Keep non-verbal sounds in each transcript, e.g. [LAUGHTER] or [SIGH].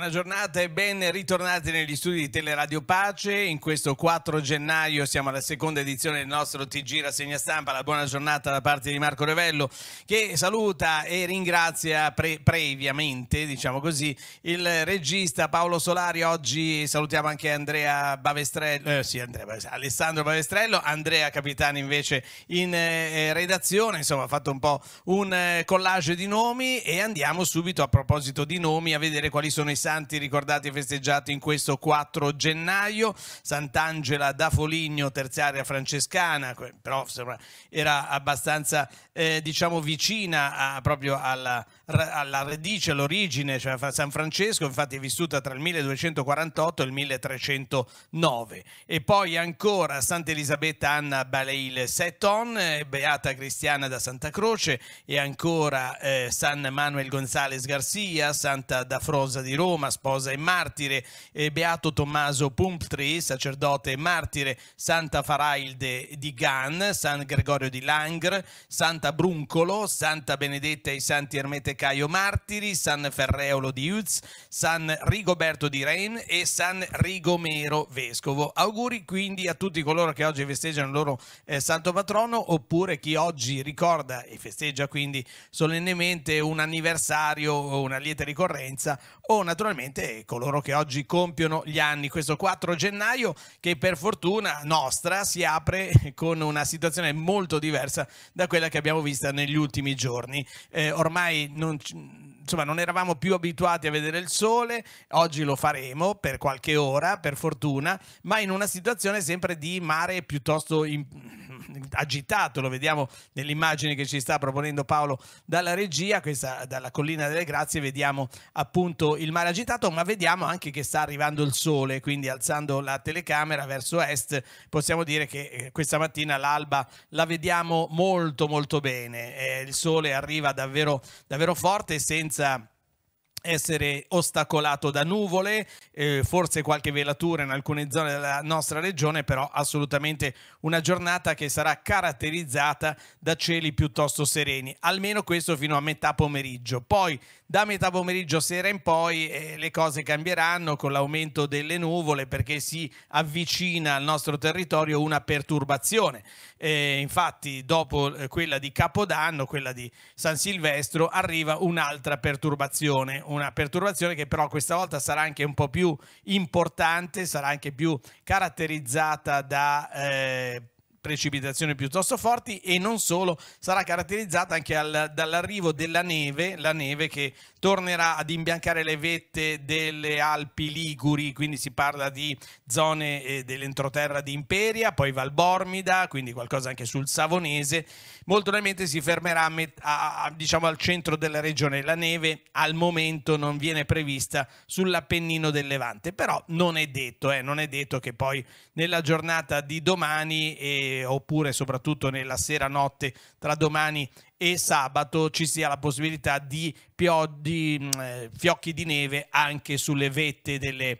Buona giornata e ben ritornati negli studi di Teleradio Pace. In questo 4 gennaio siamo alla seconda edizione del nostro TG Rassegna Stampa. La buona giornata da parte di Marco Revello che saluta e ringrazia pre previamente, diciamo così, il regista Paolo Solari. Oggi salutiamo anche Andrea Bavestrello, eh, sì, Andrea Bavestrello, Alessandro Bavestrello, Andrea Capitani invece in eh, redazione. Insomma, ha fatto un po' un eh, collage di nomi e andiamo subito a proposito di nomi a vedere quali sono i saldi santi ricordati e festeggiati in questo 4 gennaio. Sant'Angela da Foligno, terziaria francescana, però era abbastanza eh, diciamo vicina a, proprio alla alla radice, all'origine, cioè San Francesco infatti è vissuta tra il 1248 e il 1309 e poi ancora Santa Elisabetta Anna Baleil Seton, eh, beata cristiana da Santa Croce e ancora eh, San Manuel Gonzales Garcia, Santa Dafrosa di Roma, sposa e martire, e beato Tommaso Pumptri, sacerdote e martire, Santa Farailde di Gan, San Gregorio di Langre, Santa Bruncolo, Santa Benedetta e i Santi Ermete Caio Martiri, San Ferreolo di Uz, San Rigoberto di Rein e San Rigomero Vescovo. Auguri quindi a tutti coloro che oggi festeggiano il loro eh, santo patrono oppure chi oggi ricorda e festeggia quindi solennemente un anniversario o una lieta ricorrenza o naturalmente coloro che oggi compiono gli anni. Questo 4 gennaio che per fortuna nostra si apre [LAUGHS] con una situazione molto diversa da quella che abbiamo vista negli ultimi giorni. Eh, ormai non, insomma, non eravamo più abituati a vedere il sole, oggi lo faremo per qualche ora, per fortuna, ma in una situazione sempre di mare piuttosto... In [LAUGHS] agitato, lo vediamo nell'immagine che ci sta proponendo Paolo dalla regia, questa, dalla collina delle grazie vediamo appunto il mare agitato, ma vediamo anche che sta arrivando il sole, quindi alzando la telecamera verso est possiamo dire che eh, questa mattina l'alba la vediamo molto molto bene, eh, il sole arriva davvero, davvero forte senza essere ostacolato da nuvole, eh, forse qualche velatura in alcune zone della nostra regione, però assolutamente una giornata che sarà caratterizzata da cieli piuttosto sereni, almeno questo fino a metà pomeriggio. Poi da metà pomeriggio sera in poi eh, le cose cambieranno con l'aumento delle nuvole perché si avvicina al nostro territorio una perturbazione. Eh, infatti dopo eh, quella di Capodanno, quella di San Silvestro, arriva un'altra perturbazione, una perturbazione che però questa volta sarà anche un po' più importante, sarà anche più caratterizzata da eh, precipitazioni piuttosto forti e non solo, sarà caratterizzata anche al, dall'arrivo della neve, la neve che tornerà ad imbiancare le vette delle Alpi Liguri, quindi si parla di zone eh, dell'entroterra di Imperia, poi Valbormida, quindi qualcosa anche sul Savonese, molto probabilmente si fermerà a, a, a, diciamo al centro della regione, la neve al momento non viene prevista sull'Appennino del Levante, però non è detto, eh, non è detto che poi nella giornata di domani eh, eh, oppure soprattutto nella sera notte tra domani e sabato ci sia la possibilità di, di mm, eh, fiocchi di neve anche sulle vette delle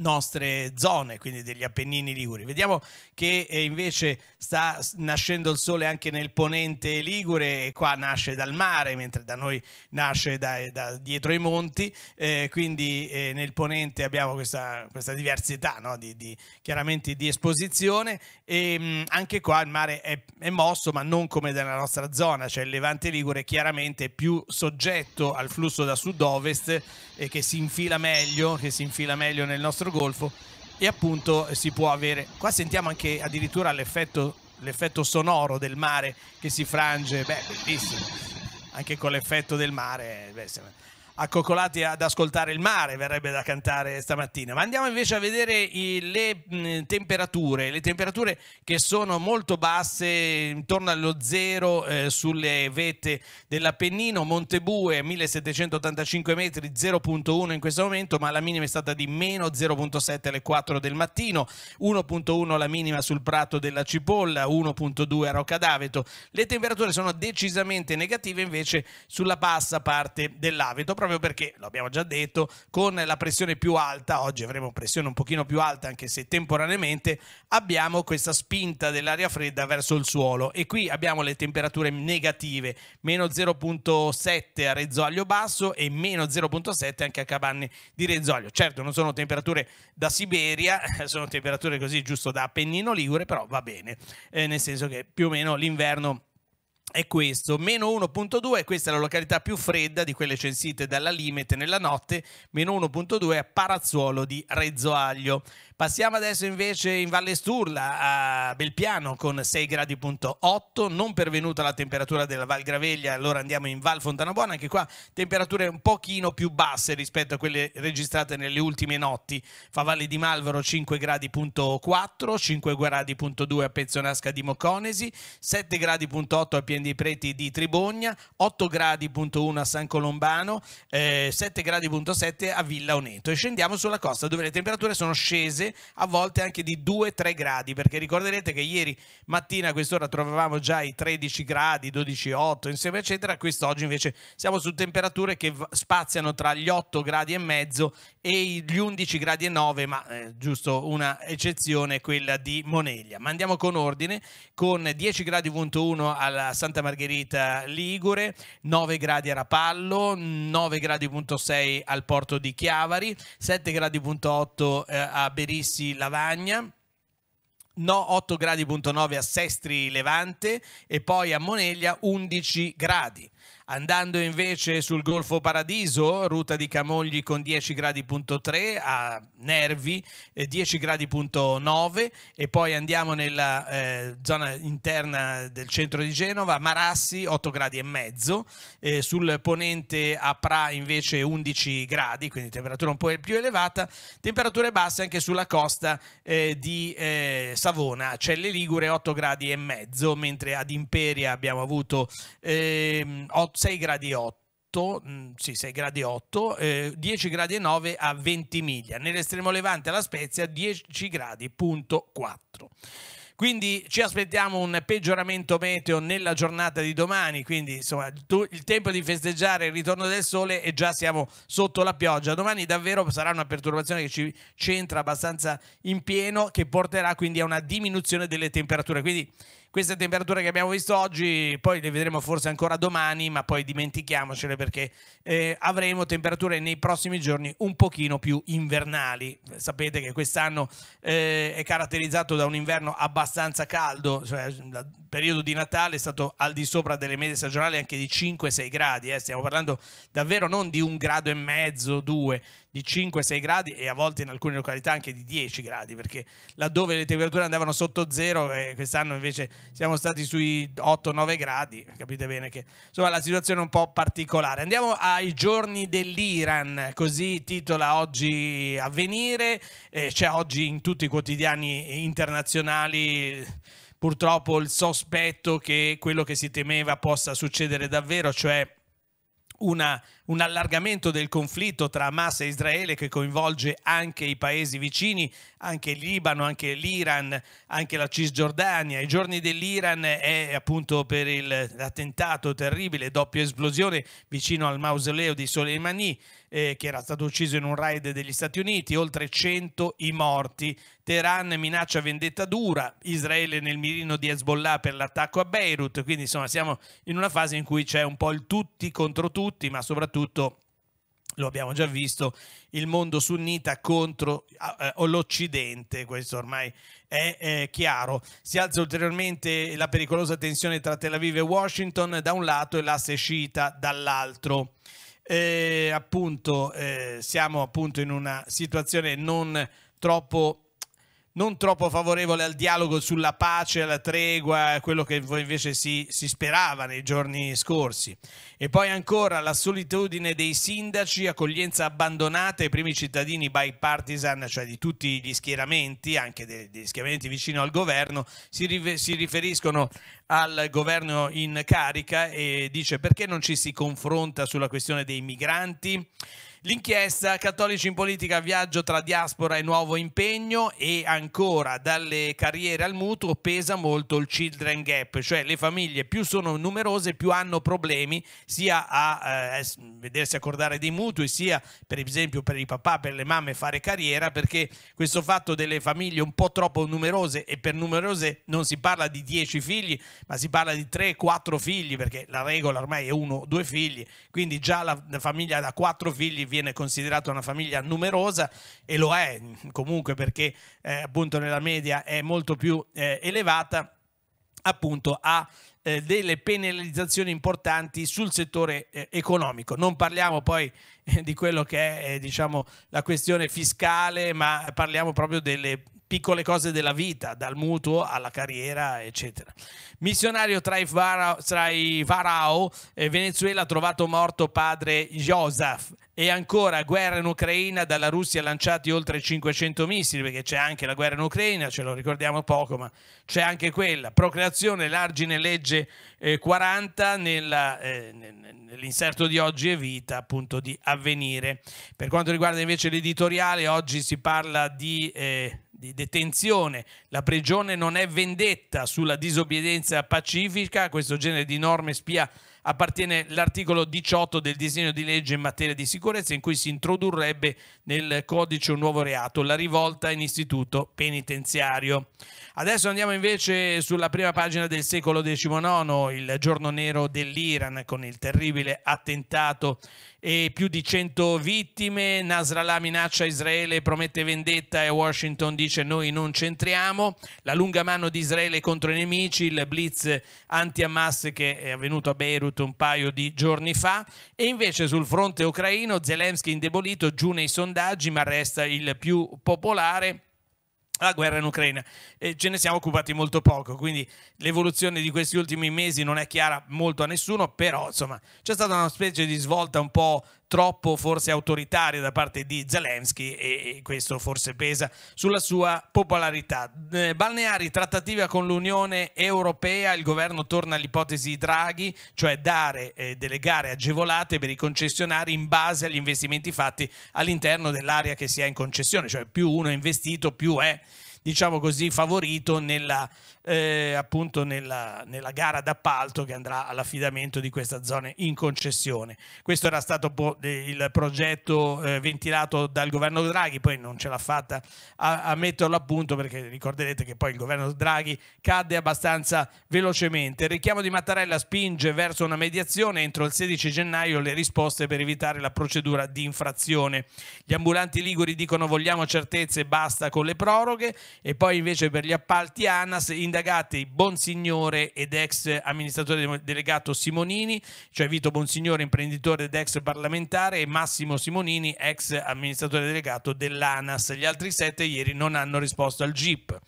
nostre zone, quindi degli Appennini Liguri. Vediamo che eh, invece sta nascendo il sole anche nel ponente Ligure, e qua nasce dal mare, mentre da noi nasce da, eh, da dietro i monti, eh, quindi eh, nel ponente abbiamo questa, questa diversità no? di, di, chiaramente di esposizione e ehm, mh, anche qua il mare è, è, mosso, ma non come nella nostra zona, cioè il Levante Ligure è chiaramente più soggetto al flusso da sud-ovest eh, che si infila meglio, che si infila meglio nel nostro Golfo e appunto si può avere. Qua sentiamo anche addirittura l'effetto, l'effetto sonoro del mare che si frange, beh, bellissimo. Anche con l'effetto del mare, beh, accoccolati ad ascoltare il mare, verrebbe da cantare stamattina. Ma andiamo invece a vedere i, le mh, temperature, le temperature che sono molto basse, intorno allo zero eh, sulle vette dell'Appennino, Montebue 1785 metri, 0.1 in questo momento, ma la minima è stata di meno 0.7 alle 4 del mattino, 1.1 la minima sul Prato della Cipolla, 1.2 a Rocca d'Aveto. Le temperature sono decisamente negative invece sulla bassa parte dell'Aveto, proprio proprio perché, lo abbiamo già detto, con la pressione più alta, oggi avremo pressione un pochino più alta anche se temporaneamente, abbiamo questa spinta dell'aria fredda verso il suolo e qui abbiamo le temperature negative, meno 0.7 a Rezzoglio Basso e meno 0.7 anche a Cabanne di Rezzoglio. Certo, non sono temperature da Siberia, [LAUGHS] sono temperature così giusto da Appennino Ligure, però va bene, eh, nel senso che più o meno l'inverno è questo, meno 1.2, questa è la località più fredda di quelle censite dalla Limete nella notte, meno 1.2 a Parazzuolo di Rezzoaglio. Passiamo adesso invece in Valle Sturla a Belpiano con 6,8 gradi.8, non pervenuta la temperatura della Val Graveglia, allora andiamo in Val Fontanabuona, anche qua temperature un pochino più basse rispetto a quelle registrate nelle ultime notti. Fa Valle di Malvaro 5,4 gradi.4, 5 gradi.2 a Pezzonasca di Moconesi, 7,8 gradi.8 a Pien dei Preti di Tribogna, 8,1 gradi.1 a San Colombano, eh, 7 gradi.7 a Villa Oneto e scendiamo sulla costa dove le temperature sono scese a volte anche di 2-3 gradi, perché ricorderete che ieri mattina a quest'ora trovavamo già i 13 gradi, 12,8 insieme eccetera, quest'oggi invece siamo su temperature che spaziano tra gli 8 gradi e mezzo e gli 11 gradi e 9, ma eh, giusto una eccezione quella di Moneglia. Ma andiamo con ordine, con 10 1 alla Santa Margherita Ligure, 9 gradi a Rapallo, 9 gradi.6 al porto di Chiavari, 7 gradi punto gradi.8 eh, a Berino, Brindisi Lavagna, no 8 gradi.9 a Sestri Levante e poi a Moneglia 11 gradi. Andando invece sul Golfo Paradiso, ruta di Camogli con 10 gradi.3 a Nervi, eh, 10 gradi.9 e poi andiamo nella eh, zona interna del centro di Genova, Marassi 8 gradi e mezzo, eh, sul ponente a Pra invece 11 gradi, quindi temperatura un po' più elevata, temperature basse anche sulla costa eh, di eh, Savona, Celle Ligure 8 gradi e mezzo, mentre ad Imperia abbiamo avuto 8 ehm, 6 gradi 8, mm, sì, 6 gradi 8, eh, 10 gradi 9 a 20 miglia. Nell'estremo levante alla Spezia 10 gradi, punto 4. Quindi ci aspettiamo un peggioramento meteo nella giornata di domani, quindi insomma tu, il tempo di festeggiare il ritorno del sole e già siamo sotto la pioggia. Domani davvero sarà una perturbazione che ci c'entra abbastanza in pieno che porterà quindi a una diminuzione delle temperature. Quindi queste temperature che abbiamo visto oggi, poi le vedremo forse ancora domani, ma poi dimentichiamocele perché eh, avremo temperature nei prossimi giorni un pochino più invernali. Sapete che quest'anno eh, è caratterizzato da un inverno abbastanza caldo, cioè, il periodo di Natale è stato al di sopra delle medie stagionali anche di 5-6 gradi, eh. stiamo parlando davvero non di un grado e mezzo, due, di 5-6 gradi e a volte in alcune località anche di 10 gradi, perché laddove le temperature andavano sotto zero e quest'anno invece siamo stati sui 8-9 gradi, capite bene che insomma la situazione è un po' particolare. Andiamo ai giorni dell'Iran, così titola oggi Avvenire, eh, c'è oggi in tutti i quotidiani internazionali purtroppo il sospetto che quello che si temeva possa succedere davvero, cioè una, un allargamento del conflitto tra Hamas e Israele che coinvolge anche i paesi vicini, anche il Libano, anche l'Iran, anche la Cisgiordania. I giorni dell'Iran è appunto per l'attentato terribile, doppia esplosione vicino al mausoleo di Soleimani eh, che era stato ucciso in un raid degli Stati Uniti, oltre 100 i morti. Teheran minaccia vendetta dura, Israele nel mirino di Hezbollah per l'attacco a Beirut, quindi insomma siamo in una fase in cui c'è un po' il tutti contro tutti, ma soprattutto lo abbiamo già visto, il mondo sunnita contro eh, l'Occidente, questo ormai è eh, chiaro. Si alza ulteriormente la pericolosa tensione tra Tel Aviv e Washington da un lato e l'asse sciita dall'altro eh, appunto eh, siamo appunto in una situazione non troppo non troppo favorevole al dialogo sulla pace, alla tregua, quello che invece si, si, sperava nei giorni scorsi. E poi ancora la solitudine dei sindaci, accoglienza abbandonata ai primi cittadini bipartisan, cioè di tutti gli schieramenti, anche degli schieramenti vicino al governo, si, si riferiscono al governo in carica e dice perché non ci si confronta sulla questione dei migranti? L'inchiesta Cattolici in politica, viaggio tra diaspora e nuovo impegno e ancora dalle carriere al mutuo pesa molto il children gap, cioè le famiglie più sono numerose più hanno problemi sia a eh, vedersi accordare dei mutui, sia per esempio per i papà, per le mamme fare carriera, perché questo fatto delle famiglie un po' troppo numerose e per numerose non si parla di 10 figli, ma si parla di 3-4 figli, perché la regola ormai è 1 due figli, quindi già la famiglia da 4 figli viene considerata una famiglia numerosa e lo è comunque perché eh, appunto nella media è molto più eh, elevata, appunto ha eh, delle penalizzazioni importanti sul settore eh, economico. Non parliamo poi eh, di quello che è eh, diciamo, la questione fiscale, ma parliamo proprio delle piccole cose della vita, dal mutuo alla carriera, eccetera. Missionario tra i, Farao, tra i Farao eh, Venezuela ha trovato morto padre Joseph e ancora guerra in Ucraina, dalla Russia lanciati oltre 500 missili, perché c'è anche la guerra in Ucraina, ce lo ricordiamo poco, ma c'è anche quella. Procreazione, l'argine legge eh, 40 nella, eh, nell'inserto di oggi è vita, appunto di avvenire. Per quanto riguarda invece l'editoriale, oggi si parla di... Eh, di detenzione, la prigione non è vendetta sulla disobbedienza pacifica, questo genere di norme spia appartiene l'articolo 18 del disegno di legge in materia di sicurezza in cui si introdurrebbe nel codice un nuovo reato, la rivolta in istituto penitenziario. Adesso andiamo invece sulla prima pagina del secolo XIX, il giorno nero dell'Iran con il terribile attentato e più di 100 vittime, Nasrallah minaccia Israele, promette vendetta e Washington dice noi non c'entriamo, la lunga mano di Israele contro i nemici, il blitz anti-Hamas che è avvenuto a Beirut un paio di giorni fa e invece sul fronte ucraino Zelensky indebolito giù nei sondaggi ma resta il più popolare la guerra in Ucraina. e ce ne siamo occupati molto poco, quindi l'evoluzione di questi ultimi mesi non è chiara molto a nessuno, però insomma c'è stata una specie di svolta un po' troppo forse autoritaria da parte di Zelensky e questo forse pesa sulla sua popolarità. Eh, balneari, trattativa con l'Unione Europea, il governo torna all'ipotesi Draghi, cioè dare eh, delle gare agevolate per i concessionari in base agli investimenti fatti all'interno dell'area che si ha in concessione, cioè più uno è investito più è diciamo così, favorito nella eh, appunto nella, nella, gara d'appalto che andrà all'affidamento di questa zona in concessione. Questo era stato boh, il progetto eh, ventilato dal governo Draghi, poi non ce l'ha fatta a, a metterlo a punto perché ricorderete che poi il governo Draghi cadde abbastanza velocemente. Il richiamo di Mattarella spinge verso una mediazione entro il 16 gennaio le risposte per evitare la procedura di infrazione. Gli ambulanti liguri dicono vogliamo certezze, basta con le proroghe e poi invece per gli appalti ANAS in indagati Bonsignore ed ex amministratore delegato Simonini, cioè Vito Bonsignore, imprenditore ed ex parlamentare, e Massimo Simonini, ex amministratore delegato dell'ANAS. Gli altri sette ieri non hanno risposto al GIP.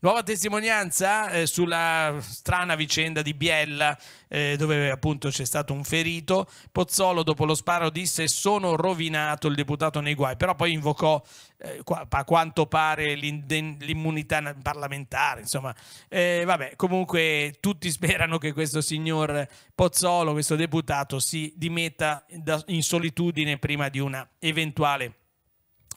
Nuova testimonianza eh, sulla strana vicenda di Biella, eh, dove appunto c'è stato un ferito. Pozzolo dopo lo sparo disse sono rovinato il deputato nei guai, però poi invocò eh, qua, a quanto pare l'immunità parlamentare. Insomma, eh, vabbè, comunque tutti [LAUGHS] sperano che questo signor Pozzolo, questo deputato, si dimetta in solitudine prima di una eventuale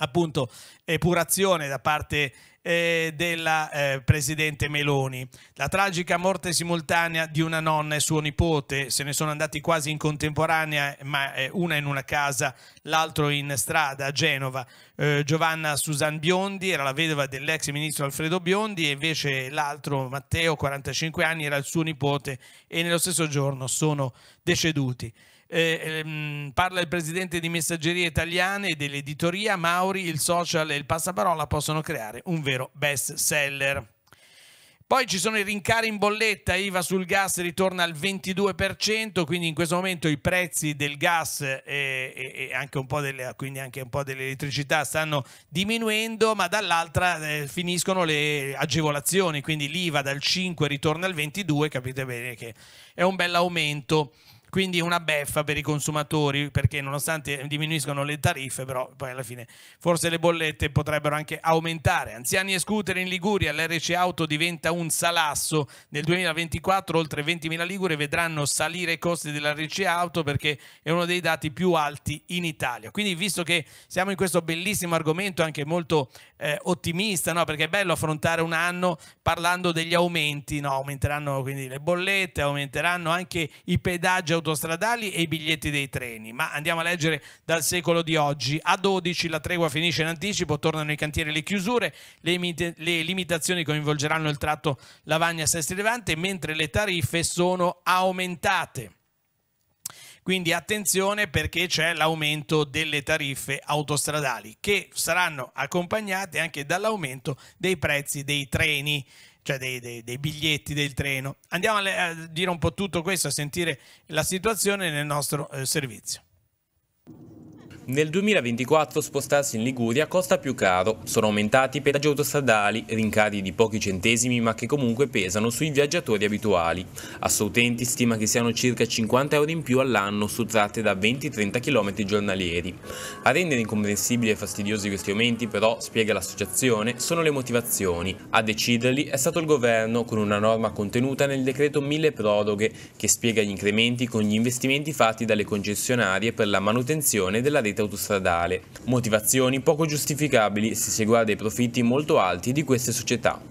appunto epurazione da parte di eh, della eh, Presidente Meloni. La tragica morte simultanea di una nonna e suo nipote, se ne sono andati quasi in contemporanea, ma eh, una in una casa, l'altro in strada a Genova. Eh, Giovanna Susan Biondi era la vedova dell'ex ministro Alfredo Biondi e invece l'altro Matteo, 45 anni, era il suo nipote e nello stesso giorno sono deceduti eh, ehm, parla il presidente di Messaggerie Italiane e dell'editoria Mauri, il social e il passaparola possono creare un vero best seller. Poi ci sono i rincari in bolletta, IVA sul gas ritorna al 22%, quindi in questo momento i prezzi del gas e, e, e anche, un delle, anche un po' dell'elettricità stanno diminuendo, ma dall'altra eh, finiscono le agevolazioni, quindi l'IVA dal 5 ritorna al 22, capite bene che è un bel aumento. Quindi una beffa per i consumatori perché nonostante diminuiscono le tariffe, però poi alla fine forse le bollette potrebbero anche aumentare. Anziani e scooter in Liguria, l'RC Auto diventa un salasso. Nel 2024 oltre 20.000 ligure vedranno salire i costi dell'RC Auto perché è uno dei dati più alti in Italia. Quindi visto che siamo in questo bellissimo argomento anche molto eh, ottimista, no? perché è bello affrontare un anno parlando degli aumenti, no? aumenteranno quindi le bollette, aumenteranno anche i pedaggi autostradali e i biglietti dei treni, ma andiamo a leggere dal secolo di oggi. A 12 la tregua finisce in anticipo, tornano i cantieri le chiusure, le, le limitazioni coinvolgeranno il tratto Lavagna-Sestri Levante, mentre le tariffe sono aumentate. Quindi attenzione perché c'è l'aumento delle tariffe autostradali che saranno accompagnate anche dall'aumento dei prezzi dei treni cioè dei, dei, dei biglietti del treno. Andiamo a, a, dire un po' tutto questo, a sentire la situazione nel nostro eh, servizio. Nel 2024 spostarsi in Liguria costa più caro, sono aumentati i pedaggi autostradali, rincari di pochi centesimi ma che comunque pesano sui viaggiatori abituali. Assolutenti stima che siano circa 50 euro in più all'anno su tratte da 20-30 km giornalieri. A rendere incomprensibili e fastidiosi questi aumenti però, spiega l'associazione, sono le motivazioni. A deciderli è stato il governo con una norma contenuta nel decreto 1000 proroghe che spiega gli incrementi con gli investimenti fatti dalle concessionarie per la manutenzione della rete rete autostradale. Motivazioni poco giustificabili se si guarda i profitti molto alti di queste società.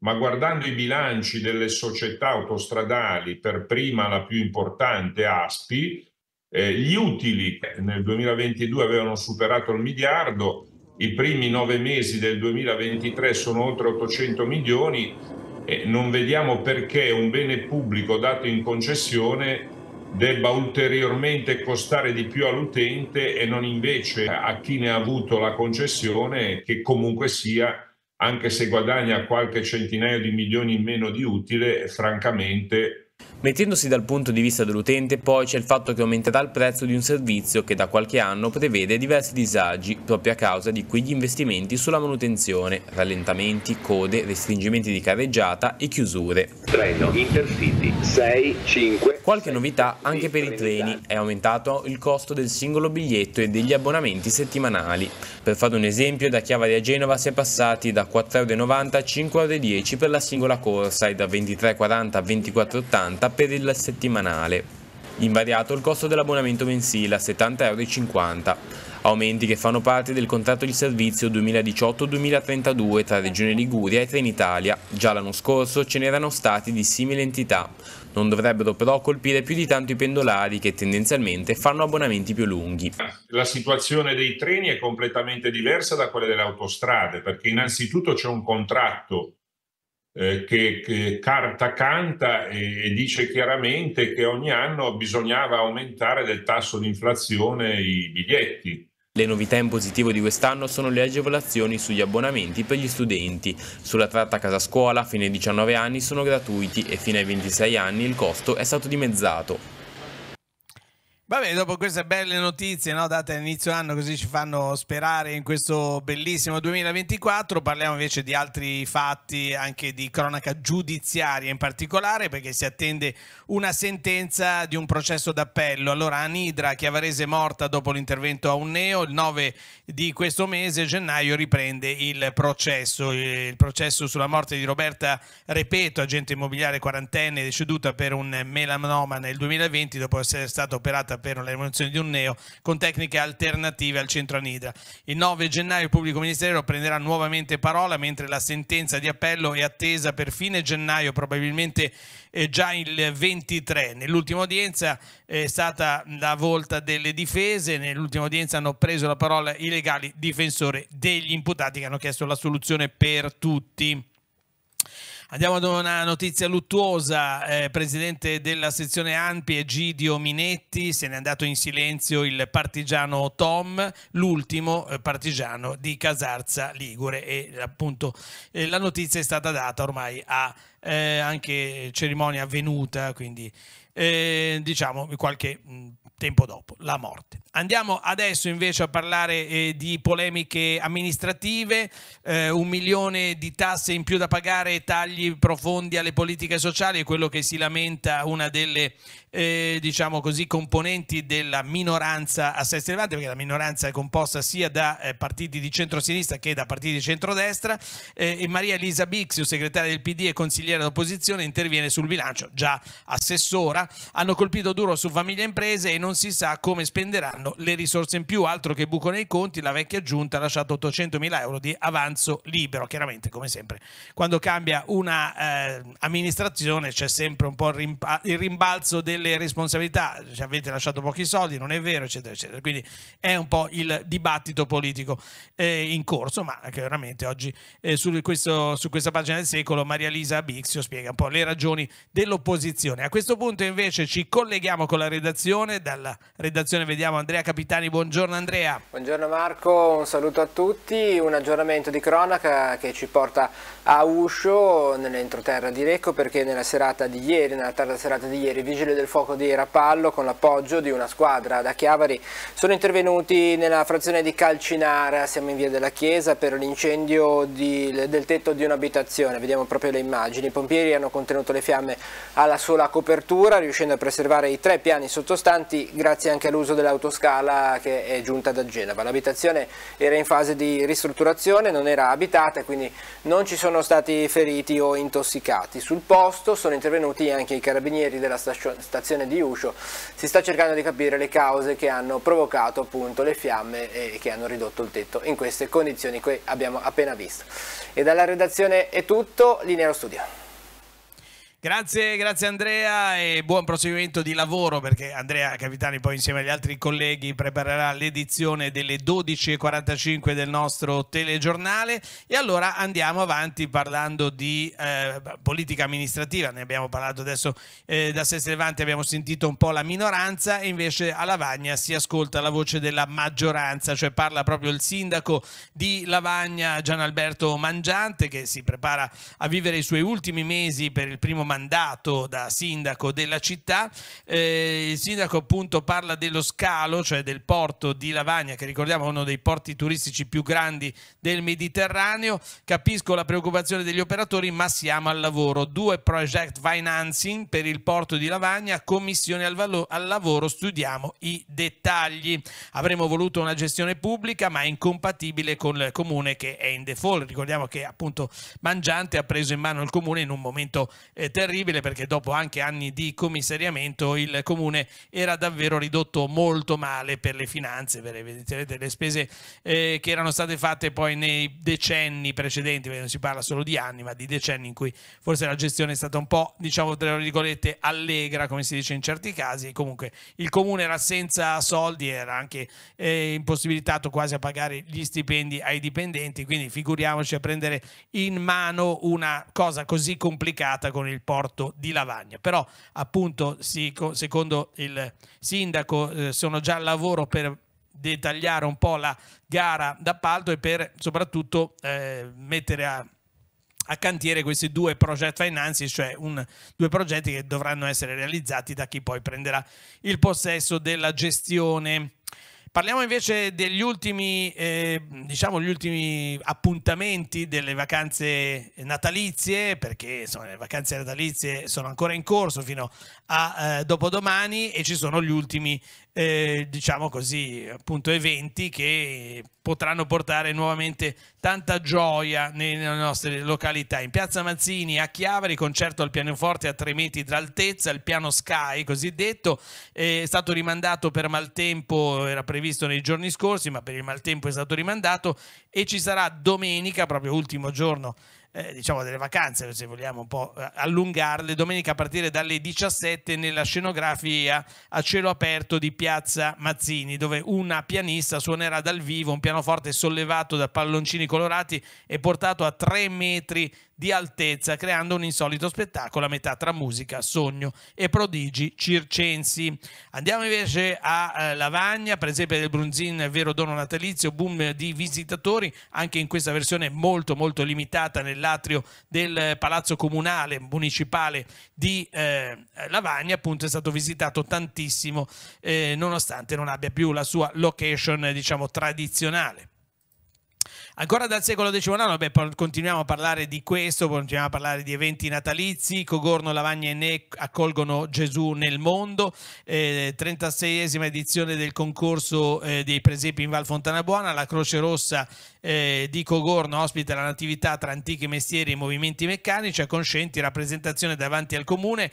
Ma guardando i bilanci delle società autostradali, per prima la più importante Aspi, eh, gli utili eh, nel 2022 avevano superato il miliardo, i primi nove mesi del 2023 sono oltre 800 milioni e eh, non vediamo perché un bene pubblico dato in concessione debba ulteriormente costare di più all'utente e non invece a chi ne ha avuto la concessione che comunque sia anche se guadagna qualche centinaio di milioni in meno di utile, francamente Mettendosi dal punto di vista dell'utente poi c'è il fatto che aumenterà il prezzo di un servizio che da qualche anno prevede diversi disagi proprio a causa di quegli investimenti sulla manutenzione, rallentamenti, code, restringimenti di carreggiata e chiusure. Treno Intercity 6, 5. Qualche novità anche per i treni, è aumentato il costo del singolo biglietto e degli abbonamenti settimanali. Per fare un esempio, da Chiavari a Genova si è passati da 4,90 a 5,10 per la singola corsa e da 23,40 a 24,80 offerta per il settimanale. Invariato il costo dell'abbonamento mensile a 70,50 euro, aumenti che fanno parte del contratto di servizio 2018-2032 tra Regione Liguria e Trenitalia. Già l'anno scorso ce n'erano stati di simile entità, non dovrebbero però colpire più di tanto i pendolari che tendenzialmente fanno abbonamenti più lunghi. La situazione dei treni è completamente diversa da quella delle autostrade perché innanzitutto c'è un contratto eh, che, che, carta canta e, e, dice chiaramente che ogni anno bisognava aumentare del tasso di inflazione i biglietti. Le novità in positivo di quest'anno sono le agevolazioni sugli abbonamenti per gli studenti. Sulla tratta casa scuola fino ai 19 anni sono gratuiti e fino ai 26 anni il costo è stato dimezzato. Vabbè, dopo queste belle notizie no, date all'inizio anno, così ci fanno sperare in questo bellissimo 2024, parliamo invece di altri fatti, anche di cronaca giudiziaria in particolare, perché si attende una sentenza di un processo d'appello. Allora, Anidra Chiavarese morta dopo l'intervento a un neo, il 9 di questo mese, gennaio, riprende il processo, il processo sulla morte di Roberta Repeto, agente immobiliare quarantenne, deceduta per un melanoma nel 2020 dopo essere stata operata per l'emanazione di un neo con tecniche alternative al centro anidra. Il 9 gennaio il pubblico ministero prenderà nuovamente parola mentre la sentenza di appello è attesa per fine gennaio, probabilmente eh, già il 23. Nell'ultima udienza è stata la volta delle difese, nell'ultima udienza hanno preso la parola i legali difensori degli imputati che hanno chiesto la soluzione per tutti. Andiamo ad una notizia luttuosa. Eh, presidente della sezione ANPI Egidio Minetti, se n'è andato in silenzio il partigiano Tom, l'ultimo eh, partigiano di Casarza Ligure e appunto eh, la notizia è stata data ormai a eh, anche cerimonia avvenuta, quindi eh, diciamo qualche mh, tempo dopo la morte. Andiamo adesso invece a parlare eh, di polemiche amministrative, eh, un milione di tasse in più da pagare, tagli profondi alle politiche sociali, è quello che si lamenta una delle eh, diciamo così, componenti della minoranza a sesto rilevante, perché la minoranza è composta sia da eh, partiti di centrosinistra che da partiti di centrodestra eh, e Maria Elisa Bixio, segretaria del PD e consigliera d'opposizione, interviene sul bilancio, già assessora, hanno colpito duro su famiglie e imprese e non non si sa come spenderanno le risorse in più, altro che buco nei conti, la vecchia giunta ha lasciato 800 mila euro di avanzo libero, chiaramente come sempre quando cambia una eh, amministrazione c'è sempre un po' il rimbalzo delle responsabilità, ci avete lasciato pochi soldi, non è vero, eccetera, eccetera, quindi è un po' il dibattito politico eh, in corso, ma chiaramente oggi eh, su, questo, su questa pagina del secolo Maria Lisa Bixio spiega un po' le ragioni dell'opposizione. A questo punto invece ci colleghiamo con la redazione dal dalla redazione vediamo Andrea Capitani, buongiorno Andrea. Buongiorno Marco, un saluto a tutti, un aggiornamento di cronaca che ci porta a Uscio nell'entroterra di Recco perché nella serata di ieri, nella tarda serata di ieri, i vigili del fuoco di Rapallo con l'appoggio di una squadra da Chiavari sono intervenuti nella frazione di Calcinara, siamo in via della Chiesa per l'incendio del tetto di un'abitazione, vediamo proprio le immagini, i pompieri hanno contenuto le fiamme alla sola copertura riuscendo a preservare i tre piani sottostanti grazie anche all'uso dell'autoscala che è giunta da Genova. L'abitazione era in fase di ristrutturazione, non era abitata, quindi non ci sono stati feriti o intossicati. Sul posto sono intervenuti anche i carabinieri della stazione di Uscio. Si sta cercando di capire le cause che hanno provocato appunto le fiamme e che hanno ridotto il tetto in queste condizioni che abbiamo appena visto. E dalla redazione è tutto, linea allo studio. Grazie, grazie Andrea e buon proseguimento di lavoro perché Andrea Capitani poi insieme agli altri colleghi preparerà l'edizione delle 12.45 del nostro telegiornale e allora andiamo avanti parlando di eh, politica amministrativa, ne abbiamo parlato adesso eh, da Sestri Levante, abbiamo sentito un po' la minoranza e invece a Lavagna si ascolta la voce della maggioranza, cioè parla proprio il sindaco di Lavagna Gianalberto Mangiante che si prepara a vivere i suoi ultimi mesi per il primo mandato mandato da sindaco della città. Eh, il sindaco appunto parla dello scalo, cioè del porto di Lavagna, che ricordiamo è uno dei porti turistici più grandi del Mediterraneo. Capisco la preoccupazione degli operatori, ma siamo al lavoro. Due project financing per il porto di Lavagna, commissione al, al lavoro, studiamo i dettagli. Avremmo voluto una gestione pubblica, ma è incompatibile con il comune che è in default. Ricordiamo che appunto Mangiante ha preso in mano il comune in un momento eh, terribile perché dopo anche anni di commissariamento il comune era davvero ridotto molto male per le finanze, per le, le spese eh, che erano state fatte poi nei decenni precedenti, non si parla solo di anni, ma di decenni in cui forse la gestione è stata un po', diciamo, tra virgolette, allegra, come si dice in certi casi, e comunque il comune era senza soldi, era anche eh, impossibilitato quasi a pagare gli stipendi ai dipendenti, quindi figuriamoci a prendere in mano una cosa così complicata con il porto di Lavagna. Però appunto si, secondo il sindaco eh, sono già al lavoro per dettagliare un po' la gara d'appalto e per soprattutto eh, mettere a a cantiere questi due project finances, cioè un, due progetti che dovranno essere realizzati da chi poi prenderà il possesso della gestione Parliamo invece degli ultimi, eh, diciamo, gli ultimi appuntamenti delle vacanze natalizie, perché insomma, le vacanze natalizie sono ancora in corso fino a eh, dopodomani e ci sono gli ultimi eh, diciamo così, appunto eventi che potranno portare nuovamente tanta gioia nelle nostre località. In Piazza Mazzini a Chiavari, concerto al pianoforte a 3 metri d'altezza, il piano Sky cosiddetto, è stato rimandato per maltempo, era previsto nei giorni scorsi, ma per il maltempo è stato rimandato e ci sarà domenica, proprio ultimo giorno eh, diciamo delle vacanze, se vogliamo un po' eh, allungarle, domenica a partire dalle 17 nella scenografia a cielo aperto di Piazza Mazzini, dove una pianista suonerà dal vivo un pianoforte sollevato da palloncini colorati e portato a 3 metri di altezza, creando un insolito spettacolo a metà tra musica, sogno e prodigi circensi. Andiamo invece a eh, Lavagna, per esempio del Brunzin, vero dono natalizio, boom di visitatori, anche in questa versione molto molto limitata nell'atrio del Palazzo Comunale Municipale di eh, Lavagna, appunto è stato visitato tantissimo eh, nonostante non abbia più la sua location diciamo tradizionale. Ancora dal secolo XIX, beh, continuiamo a parlare di questo, continuiamo a parlare di eventi natalizi, Cogorno, Lavagna e Ne accolgono Gesù nel mondo, eh, 36esima edizione del concorso eh, dei presepi in Val Fontanabuona, la Croce Rossa eh, di Cogorno ospita la natività tra antichi mestieri e movimenti meccanici, a Conscenti rappresentazione davanti al comune,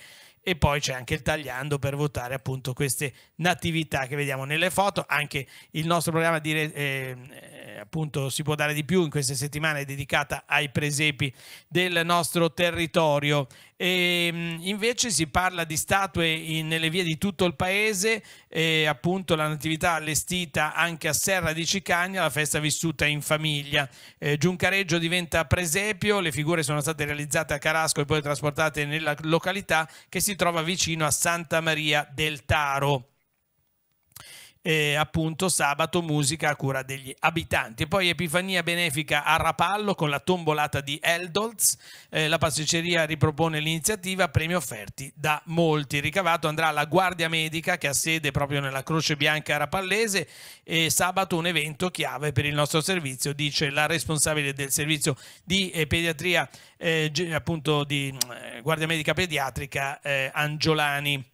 e poi c'è anche il tagliando per votare appunto queste natività che vediamo nelle foto, anche il nostro programma di, eh, eh, appunto si può dare di più in queste settimane è dedicata ai presepi del nostro territorio e, ehm, invece si parla di statue in, nelle vie di tutto il paese, e, appunto la Natività allestita anche a Serra di Cicagna, la festa vissuta in famiglia. Eh, Giuncareggio diventa presepio, le figure sono state realizzate a Carasco e poi trasportate nella località che si trova vicino a Santa Maria del Taro eh, appunto sabato musica a cura degli abitanti. Poi Epifania Benefica a Rapallo con la tombolata di Eldolz, eh, la pasticceria ripropone l'iniziativa, premi offerti da molti. Ricavato andrà alla Guardia Medica che ha sede proprio nella Croce Bianca Rapallese e sabato un evento chiave per il nostro servizio, dice la responsabile del servizio di eh, pediatria, eh, appunto di eh, Guardia Medica Pediatrica eh, Angiolani.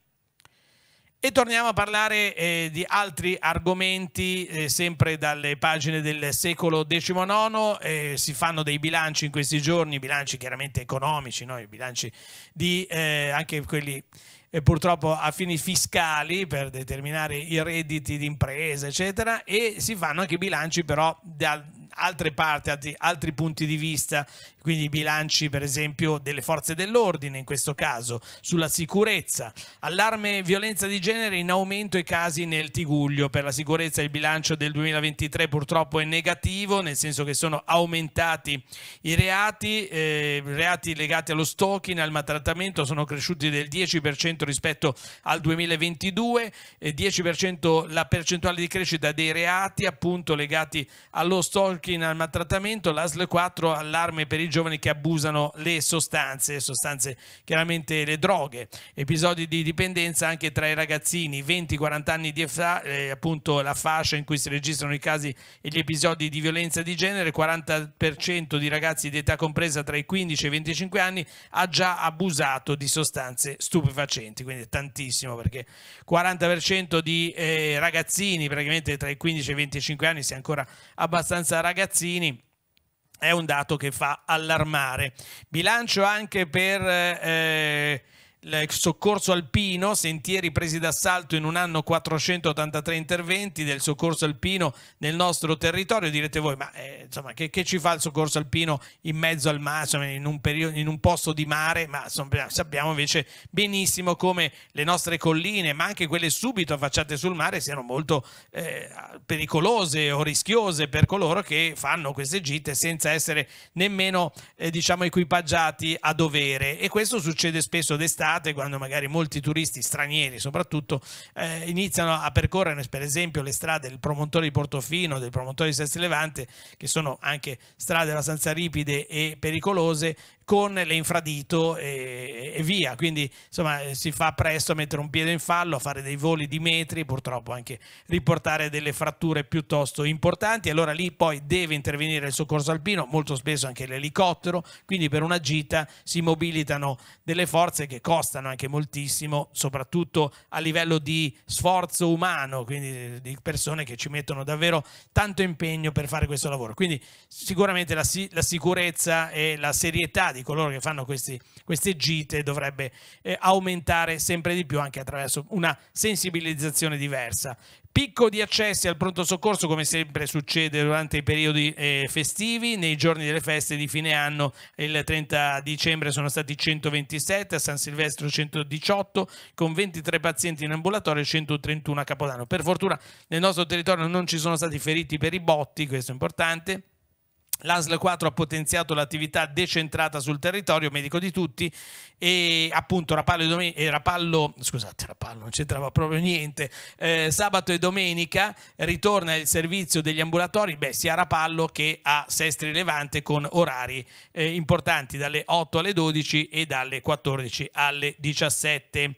E torniamo a parlare eh, di altri argomenti, eh, sempre dalle pagine del secolo XIX, eh, si fanno dei bilanci in questi giorni, bilanci chiaramente economici, no? bilanci di eh, anche quelli eh, purtroppo a fini fiscali per determinare i redditi di imprese, eccetera, e si fanno anche bilanci però da altre parti, altri, altri punti di vista, quindi i bilanci per esempio delle forze dell'ordine in questo caso, sulla sicurezza, allarme e violenza di genere in aumento i casi nel Tiguglio, per la sicurezza il bilancio del 2023 purtroppo è negativo, nel senso che sono aumentati i reati, eh, reati legati allo stalking, al maltrattamento sono cresciuti del 10% rispetto al 2022, eh, 10% la percentuale di crescita dei reati appunto legati allo stalking, al maltrattamento, l'ASL 4 allarme per i giovani che abusano le sostanze, sostanze chiaramente le droghe, episodi di dipendenza anche tra i ragazzini, 20-40 anni di età, eh, appunto la fascia in cui si registrano i casi e gli episodi di violenza di genere, 40% di ragazzi di età compresa tra i 15 e i 25 anni ha già abusato di sostanze stupefacenti, quindi è tantissimo perché 40% di eh, ragazzini praticamente tra i 15 e i 25 anni, si è ancora abbastanza ragazzini, è un dato che fa allarmare. Bilancio anche per eh, il soccorso alpino, sentieri presi d'assalto in un anno 483 interventi del soccorso alpino nel nostro territorio, direte voi, ma eh, insomma, che, che, ci fa il soccorso alpino in mezzo al mare, insomma, in, un periodo, in un posto di mare, ma insomma, sappiamo invece benissimo come le nostre colline, ma anche quelle subito affacciate sul mare, siano molto eh, pericolose o rischiose per coloro che fanno queste gite senza essere nemmeno eh, diciamo, equipaggiati a dovere e questo succede spesso d'estate estate, quando magari molti turisti stranieri soprattutto eh, iniziano a percorrere per esempio le strade del promontorio di Portofino, del promontorio di Sesti Levante, che sono anche strade abbastanza ripide e pericolose con l'infradito e, e, via. Quindi insomma eh, si fa presto a mettere un piede in fallo, a fare dei voli di metri, purtroppo anche riportare delle fratture piuttosto importanti. Allora lì poi deve intervenire il soccorso alpino, molto spesso anche l'elicottero, quindi per una gita si mobilitano delle forze che costano anche moltissimo, soprattutto a livello di sforzo umano, quindi eh, di persone che ci mettono davvero tanto impegno per fare questo lavoro. Quindi sicuramente la, la sicurezza e la serietà di di coloro che fanno questi, queste gite dovrebbe eh, aumentare sempre di più anche attraverso una sensibilizzazione diversa. Picco di accessi al pronto soccorso come sempre succede durante i periodi eh, festivi, nei giorni delle feste di fine anno il 30 dicembre sono stati 127, a San Silvestro 118, con 23 pazienti in ambulatorio e 131 a Capodanno. Per fortuna nel nostro territorio non ci sono stati feriti per i botti, questo è importante. L'ASL 4 ha potenziato l'attività decentrata sul territorio, medico di tutti, e appunto Rapallo, e eh, Rapallo scusate, Rapallo non c'entrava proprio niente, eh, sabato e domenica ritorna il servizio degli ambulatori, beh, sia a Rapallo che a Sestri Levante con orari eh, importanti dalle 8 alle 12 e dalle 14 alle 17.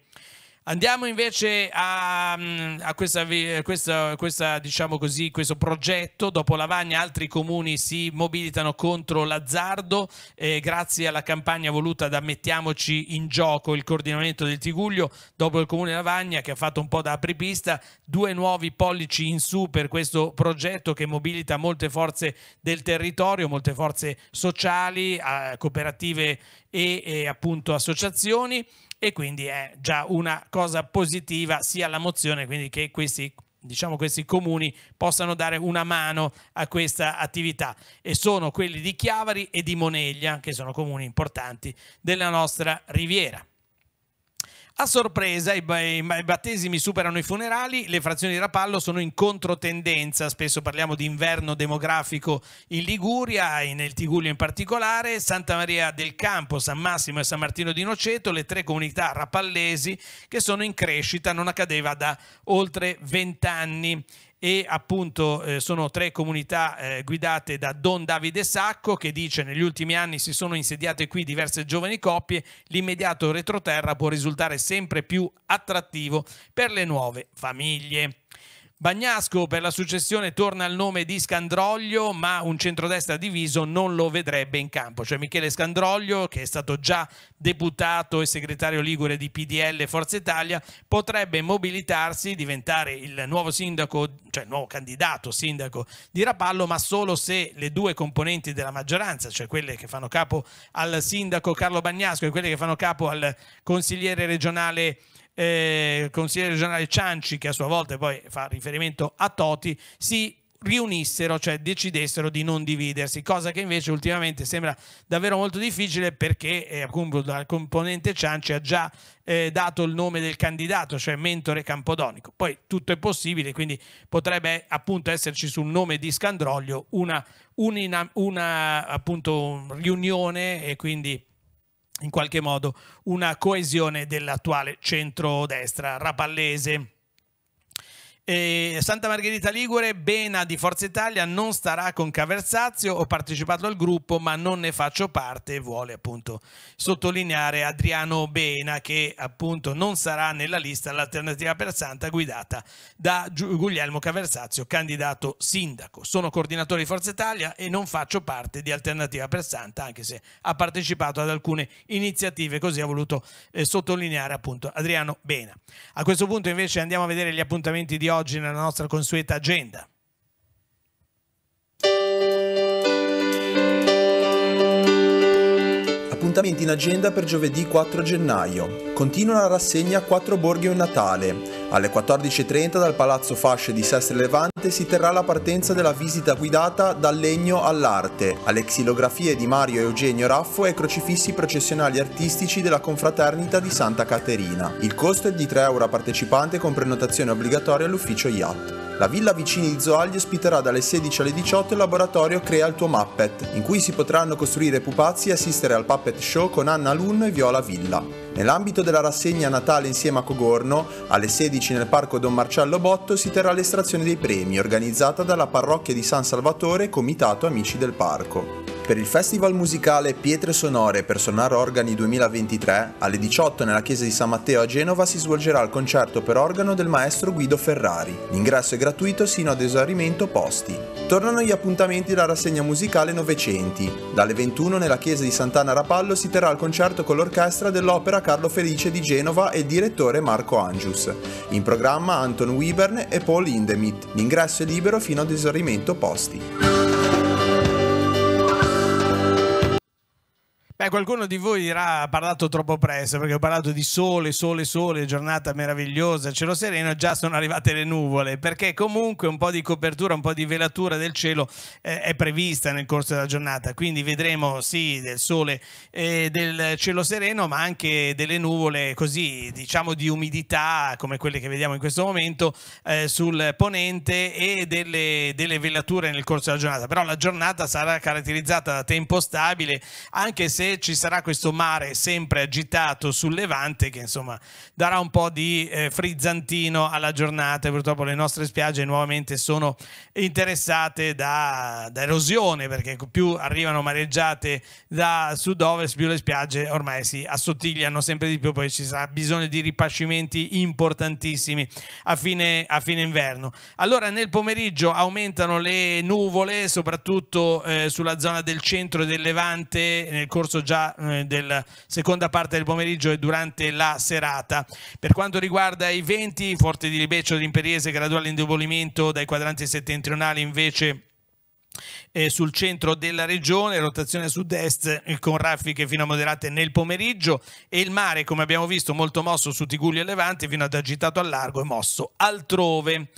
Andiamo invece a, mm, a, questa, questa, questa, diciamo così, questo progetto. Dopo Lavagna altri comuni si mobilitano contro l'azzardo eh, grazie alla campagna voluta da Mettiamoci in gioco il coordinamento del Tiguglio. Dopo il comune Lavagna che ha fatto un po' da apripista, due nuovi pollici in su per questo progetto che mobilita molte forze del territorio, molte forze sociali, eh, cooperative e, e appunto associazioni e quindi è già una cosa positiva sia la mozione quindi che questi diciamo questi comuni possano dare una mano a questa attività e sono quelli di Chiavari e di Moneglia che sono comuni importanti della nostra riviera. A sorpresa, i, battesimi superano i funerali, le frazioni di Rapallo sono in controtendenza, spesso parliamo di inverno demografico in Liguria e nel Tiguglio in particolare, Santa Maria del Campo, San Massimo e San Martino di Noceto, le tre comunità rapallesi che sono in crescita, non accadeva da oltre vent'anni e appunto eh, sono tre comunità eh, guidate da Don Davide Sacco che dice negli ultimi anni si sono insediate qui diverse giovani coppie, l'immediato retroterra può risultare sempre più attrattivo per le nuove famiglie. Bagnasco per la successione torna al nome di Scandroglio, ma un centrodestra diviso non lo vedrebbe in campo. Cioè Michele Scandroglio, che è stato già deputato e segretario ligure di PDL Forza Italia, potrebbe mobilitarsi, diventare il nuovo sindaco, cioè il nuovo candidato sindaco di Rapallo, ma solo se le due componenti della maggioranza, cioè quelle che fanno capo al sindaco Carlo Bagnasco e quelle che fanno capo al consigliere regionale eh, consigliere regionale Cianci, che a sua volta poi fa riferimento a Toti, si riunissero, cioè decidessero di non dividersi, cosa che invece ultimamente sembra davvero molto difficile perché eh, appunto dal componente Cianci ha già eh, dato il nome del candidato, cioè Mentore Campodonico. Poi tutto è possibile, quindi potrebbe appunto esserci sul nome di Scandroglio una, una, una appunto, riunione e quindi in qualche modo una coesione dell'attuale centrodestra rapallese. E Santa Margherita Ligure, Bena di Forza Italia, non starà con Caversazio, ho partecipato al gruppo ma non ne faccio parte, vuole appunto sottolineare Adriano Bena che appunto non sarà nella lista l'alternativa per Santa guidata da Guglielmo Caversazio, candidato sindaco. Sono coordinatore di Forza Italia e non faccio parte di Alternativa per Santa, anche se ha partecipato ad alcune iniziative, così ha voluto eh, sottolineare appunto Adriano Bena. A questo punto invece andiamo a vedere gli appuntamenti di oggi nella nostra consueta agenda. Appuntamenti in agenda per giovedì 4 gennaio. Continua la rassegna 4 Borghi e un Natale alle 14.30 dal Palazzo Fasce di Sestri Levante si terrà la partenza della visita guidata dal legno all'arte, alle xilografie di Mario e Eugenio Raffo e ai crocifissi processionali artistici della confraternita di Santa Caterina. Il costo è di 3 euro a partecipante con prenotazione obbligatoria all'ufficio IAT. La villa vicini di Zoagli ospiterà dalle 16 alle 18 il laboratorio Crea il tuo Muppet, in cui si potranno costruire pupazzi e assistere al Puppet Show con Anna Lunno e Viola Villa. Nell'ambito della rassegna Natale insieme a Cogorno, alle 16 nel parco Don Marcello Botto si terrà l'estrazione dei premi, organizzata dalla parrocchia di San Salvatore Comitato Amici del Parco. Per il festival musicale Pietre Sonore per Sonar Organi 2023, alle 18 nella chiesa di San Matteo a Genova si svolgerà il concerto per organo del maestro Guido Ferrari. L'ingresso è gratuito sino ad esaurimento posti. Tornano gli appuntamenti della rassegna musicale Novecenti. Dalle 21 nella chiesa di Sant'Anna Rapallo si terrà il concerto con l'orchestra dell'opera Carlo Felice di Genova e il direttore Marco Angius. In programma Anton Wibern e Paul Indemit. L'ingresso è libero fino ad esaurimento posti. Beh, qualcuno di voi dirà ha parlato troppo presto perché ho parlato di sole, sole, sole, giornata meravigliosa, cielo sereno, già sono arrivate le nuvole perché comunque un po' di copertura, un po' di velatura del cielo eh, è prevista nel corso della giornata, quindi vedremo sì del sole e eh, del cielo sereno ma anche delle nuvole così diciamo di umidità come quelle che vediamo in questo momento eh, sul ponente e delle, delle velature nel corso della giornata, però la giornata sarà caratterizzata da tempo stabile anche se ci sarà questo mare sempre agitato sul Levante che insomma darà un po' di eh, frizzantino alla giornata. Purtroppo le nostre spiagge nuovamente sono interessate da, da erosione perché più arrivano mareggiate da sud-ovest, più le spiagge ormai si assottigliano sempre di più. Poi ci sarà bisogno di ripascimenti importantissimi a fine, a fine inverno. Allora nel pomeriggio aumentano le nuvole, soprattutto eh, sulla zona del centro del Levante nel corso già eh, della seconda parte del pomeriggio e durante la serata. Per quanto riguarda i venti, Forte di Libeccio imperiese, graduale indebolimento dai quadranti settentrionali invece eh, sul centro della regione, rotazione sud-est eh, con raffiche fino a moderate nel pomeriggio e il mare, come abbiamo visto, molto mosso su Tigullio e Levante fino ad agitato al largo e mosso altrove.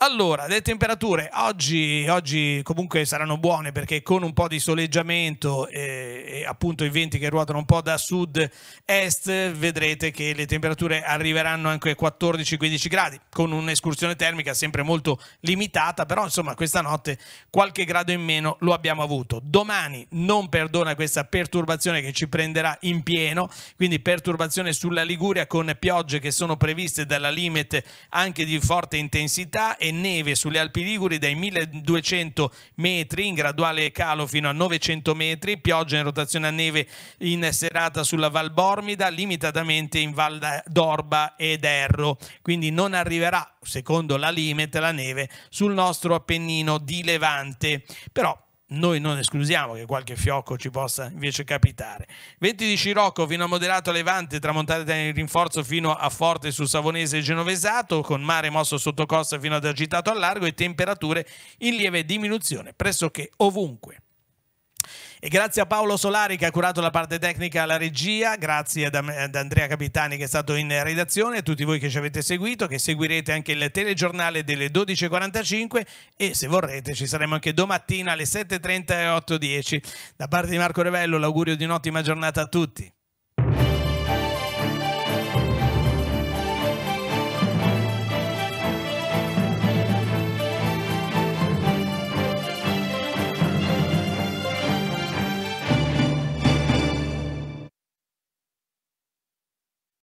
Allora, le temperature oggi, oggi, comunque saranno buone perché con un po' di soleggiamento e, eh, e appunto i venti che ruotano un po' da sud-est vedrete che le temperature arriveranno anche a 14-15 gradi con un'escursione termica sempre molto limitata, però insomma questa notte qualche grado in meno lo abbiamo avuto. Domani non perdona questa perturbazione che ci prenderà in pieno, quindi perturbazione sulla Liguria con piogge che sono previste dalla limite anche di forte intensità e e neve sulle Alpi Liguri dai 1200 metri in graduale calo fino a 900 metri, pioggia in rotazione a neve in serata sulla Val Bormida, limitatamente in Val d'Orba ed Erro, quindi non arriverà, secondo la limit la neve sul nostro Appennino di Levante. Però noi non escludiamo che qualche fiocco ci possa invece capitare. Venti di Scirocco fino a moderato levante, tramontate da rinforzo fino a forte sul Savonese e Genovesato, con mare mosso sotto costa fino ad agitato al largo e temperature in lieve diminuzione pressoché ovunque. E grazie a Paolo Solari che ha curato la parte tecnica alla regia, grazie ad, ad Andrea Capitani che è stato in redazione, a tutti voi che ci avete seguito, che seguirete anche il telegiornale delle 12.45 e se vorrete ci saremo anche domattina alle 7.30 e 8.10. Da parte di Marco Revello l'augurio di un'ottima giornata a tutti.